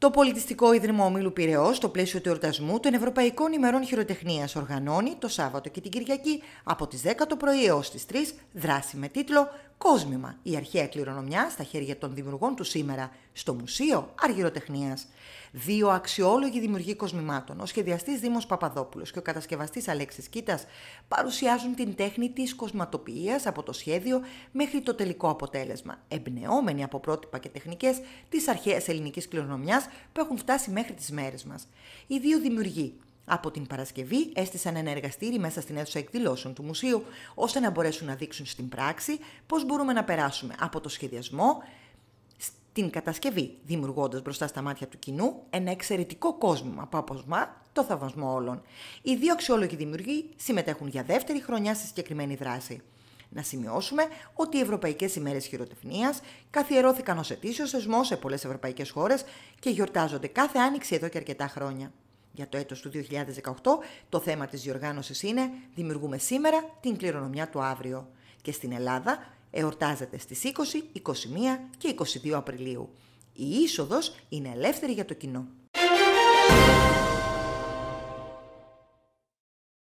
Το Πολιτιστικό Ίδρυμα Ομίλου Πυραιός, στο πλαίσιο του εορτασμού των Ευρωπαϊκών ημερών χειροτεχνίας, οργανώνει το Σάββατο και την Κυριακή από τις 10 το πρωί έως τις 3 δράση με τίτλο κόσμημα, η αρχαία κληρονομιά στα χέρια των δημιουργών του σήμερα, στο Μουσείο Αργυροτεχνίας. Δύο αξιόλογοι δημιουργοί κοσμημάτων, ο σχεδιαστής Δήμος Παπαδόπουλος και ο κατασκευαστής Αλέξης Κίτας, παρουσιάζουν την τέχνη της κοσματοποιίας από το σχέδιο μέχρι το τελικό αποτέλεσμα, εμπνεώμενοι από πρότυπα και τεχνικές της αρχαίας ελληνικής κληρονομιάς που έχουν φτάσει μέχρι τις μέρες μας. Οι δύο δημιουργοί, από την Παρασκευή έστησαν ένα εργαστήρι μέσα στην αίθουσα εκδηλώσεων του μουσείου, ώστε να μπορέσουν να δείξουν στην πράξη πώς μπορούμε να περάσουμε από το σχεδιασμό στην κατασκευή, δημιουργώντας μπροστά στα μάτια του κοινού ένα εξαιρετικό κόσμο από αποσμά το θαυμασμό όλων. Οι δύο αξιόλογοι δημιουργοί συμμετέχουν για δεύτερη χρονιά στη συγκεκριμένη δράση. Να σημειώσουμε ότι οι Ευρωπαϊκές ημέρες χειροτεχνίας καθιερώθηκαν ως ετήσιος θεσμός σε πολλές ευρωπαϊκές χώρες και γιορτάζονται κάθε άνοιξη εδώ και αρκετά χρόνια για το έτος του 2018, το θέμα της διοργάνωσης είναι «Δημιουργούμε σήμερα την κληρονομιά του αύριο» και στην Ελλάδα εορτάζεται στις 20, 21 και 22 Απριλίου. Η είσοδος είναι ελεύθερη για το κοινό.